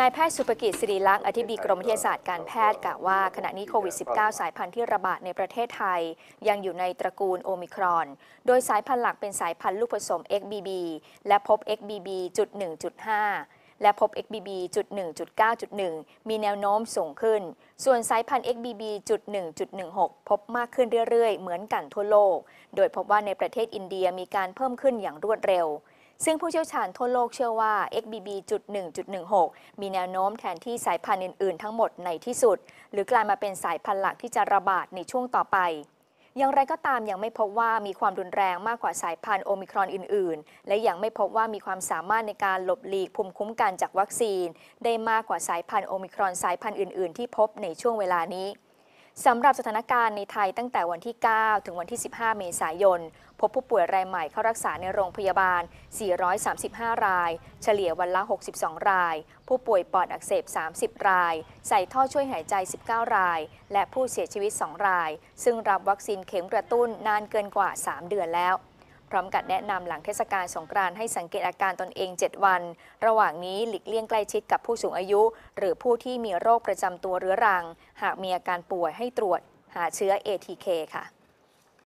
นายแพทย์สุภกิจสิริลักษณ์อธิบดีกรมวิทยาศาสตร์การแพทย์กล่าวว่าขณะนี้โควิด -19 สายพันธุ์ที่ระบาดในประเทศไทย ยังอยู่ในตระกูลโอมิครอน โดยสายพันธุ์หลักเป็นสายพันธุ์ลูกผสม XBB และพบ XBB.1.5 และพบ XBB.1.9.1 มีแนวโน้มสูงขึ้น ส่วนสายพันธุ์ XBB.1.16 พบมากขึ้นเรื่อยๆ เหมือนกันทั่วโลก โดยพบว่าในประเทศอินเดียมีการเพิ่มขึ้นอย่างรวดเร็วซึ่งผู้เชี่ยวชาญทั่วโลกเชื่อว่า XBB.1.16 มีแนวโน้มแทนที่สายพันธุ์อื่นๆทั้งหมดในที่สุด หรือกลายมาเป็นสายพันธุ์หลักที่จะระบาดในช่วงต่อไป อย่างไรก็ตามยังไม่พบว่ามีความรุนแรงมากกว่าสายพันธุ์โอมิครอนอื่นๆ และยังไม่พบว่ามีความสามารถในการหลบหลีกภูมิคุ้มกันจากวัคซีน ได้มากกว่าสายพันธุ์โอมิครอนสายพันธุ์อื่นๆ ที่พบในช่วงเวลานี้สำหรับสถานการณ์ในไทยตั้งแต่วันที่ 9 ถึงวันที่ 15 เมษายน พบผู้ป่วยรายใหม่เข้ารักษาในโรงพยาบาล 435 ราย เฉลี่ยวันละ 62 ราย ผู้ป่วยปอดอักเสบ 30 ราย ใส่ท่อช่วยหายใจ 19 ราย และผู้เสียชีวิต 2 ราย ซึ่งรับวัคซีนเข็มกระตุ้นนานเกินกว่า 3 เดือนแล้วพร้อมกับแนะนำหลังเทศกาลสงกรานต์ให้สังเกตอาการตนเอง 7 วัน ระหว่างนี้หลีกเลี่ยงใกล้ชิดกับผู้สูงอายุ หรือผู้ที่มีโรคประจำตัวเรื้อรัง หากมีอาการป่วยให้ตรวจหาเชื้อ ATK ค่ะ